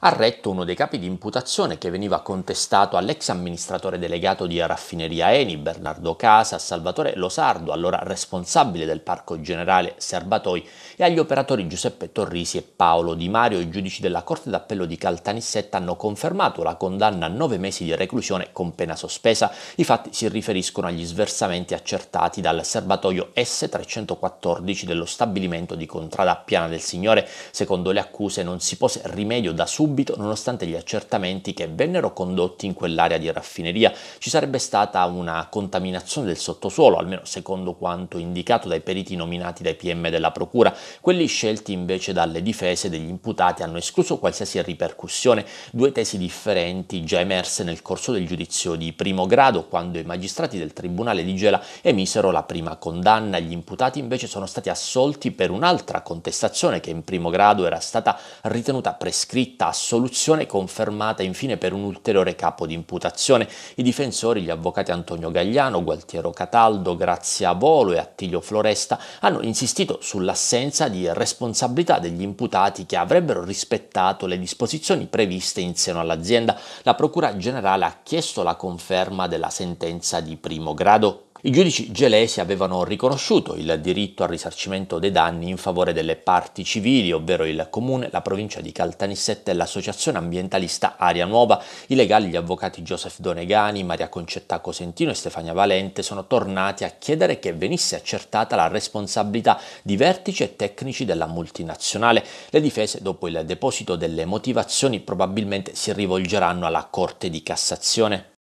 ha retto uno dei capi di imputazione che veniva contestato all'ex amministratore delegato di Raffineria Eni, Bernardo Casa, Salvatore Losardo, allora responsabile del Parco Generale Serbatoi, e agli operatori Giuseppe Torrisi e Paolo Di Mario. I giudici della Corte d'Appello di Caltanissetta hanno confermato la condanna a nove mesi di reclusione con pena sospesa. I fatti si riferiscono agli sversamenti accertati dal serbatoio S314 dello stabilimento di Contrada Piana del Signore. Secondo le accuse non si pose rimedio da subito subito, nonostante gli accertamenti che vennero condotti in quell'area di raffineria. Ci sarebbe stata una contaminazione del sottosuolo, almeno secondo quanto indicato dai periti nominati dai PM della Procura. Quelli scelti invece dalle difese degli imputati hanno escluso qualsiasi ripercussione, due tesi differenti già emerse nel corso del giudizio di primo grado, quando i magistrati del Tribunale di Gela emisero la prima condanna. Gli imputati invece sono stati assolti per un'altra contestazione che in primo grado era stata ritenuta prescritta a assoluzione confermata infine per un ulteriore capo di imputazione. I difensori, gli avvocati Antonio Gagliano, Gualtiero Cataldo, Grazia Volo e Attilio Floresta, hanno insistito sull'assenza di responsabilità degli imputati che avrebbero rispettato le disposizioni previste in seno all'azienda. La Procura Generale ha chiesto la conferma della sentenza di primo grado. I giudici gelesi avevano riconosciuto il diritto al risarcimento dei danni in favore delle parti civili, ovvero il comune, la provincia di Caltanissetta e l'associazione ambientalista Aria Nuova. I legali, gli avvocati Joseph Donegani, Maria Concetta Cosentino e Stefania Valente sono tornati a chiedere che venisse accertata la responsabilità di vertici e tecnici della multinazionale. Le difese, dopo il deposito delle motivazioni, probabilmente si rivolgeranno alla Corte di Cassazione.